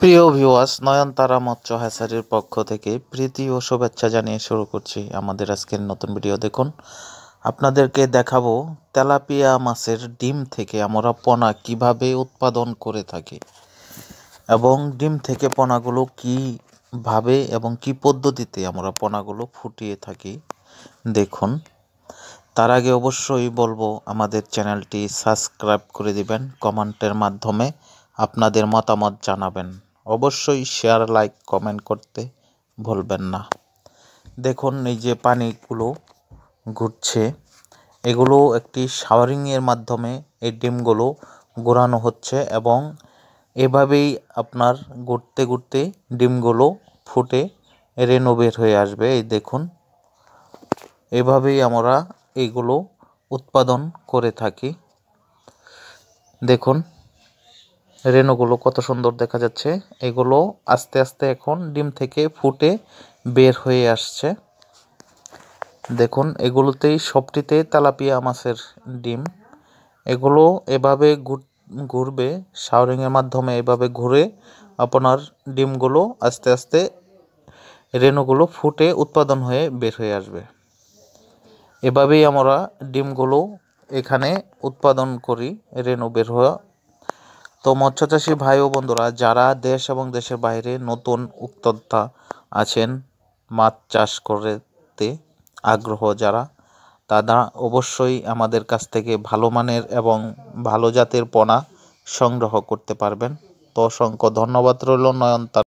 প্রিয় ভিওয়াস নয়নতারা মৎস্য হ্যাসারির পক্ষ থেকে প্রীতি ও শুভেচ্ছা জানিয়ে শুরু করছি আমাদের আজকের নতুন ভিডিও দেখুন আপনাদেরকে দেখাবো তেলাপিয়া মাছের ডিম থেকে আমরা পোনা কিভাবে উৎপাদন করে থাকি এবং ডিম থেকে পোনাগুলো কীভাবে এবং কি পদ্ধতিতে আমরা পোনাগুলো ফুটিয়ে থাকি দেখুন তার আগে অবশ্যই বলবো আমাদের চ্যানেলটি সাবস্ক্রাইব করে দিবেন কমেন্টের মাধ্যমে আপনাদের মতামত জানাবেন অবশ্যই শেয়ার লাইক কমেন্ট করতে ভুলবেন না দেখুন এই যে পানিগুলো ঘুরছে এগুলো একটি শাওয়ারিংয়ের মাধ্যমে এই ডিমগুলো ঘোরানো হচ্ছে এবং এভাবেই আপনার ঘুরতে ঘুরতে ডিমগুলো ফুটে রেণু বের হয়ে আসবে এই দেখুন এভাবেই আমরা এগুলো উৎপাদন করে থাকি দেখুন রেণুগুলো কত সুন্দর দেখা যাচ্ছে এগুলো আস্তে আস্তে এখন ডিম থেকে ফুটে বের হয়ে আসছে দেখুন এগুলোতেই সবটিতে তালাপিয়া মাছের ডিম এগুলো এভাবে ঘুরবে শাওরিংয়ের মাধ্যমে এভাবে ঘুরে আপনার ডিমগুলো আস্তে আস্তে রেণুগুলো ফুটে উৎপাদন হয়ে বের হয়ে আসবে এভাবেই আমরা ডিমগুলো এখানে উৎপাদন করি রেণু বের হওয়া তো মৎস্য চাষী ভাই ও বন্ধুরা যারা দেশ এবং দেশের বাইরে নতুন উদ্যোক্তা আছেন মাছ চাষ করতে আগ্রহ যারা তারা অবশ্যই আমাদের কাছ থেকে ভালো মানের এবং ভালো জাতের পোনা সংগ্রহ করতে পারবেন তো অসংখ্য ধন্যবাদ রইল নয়নতার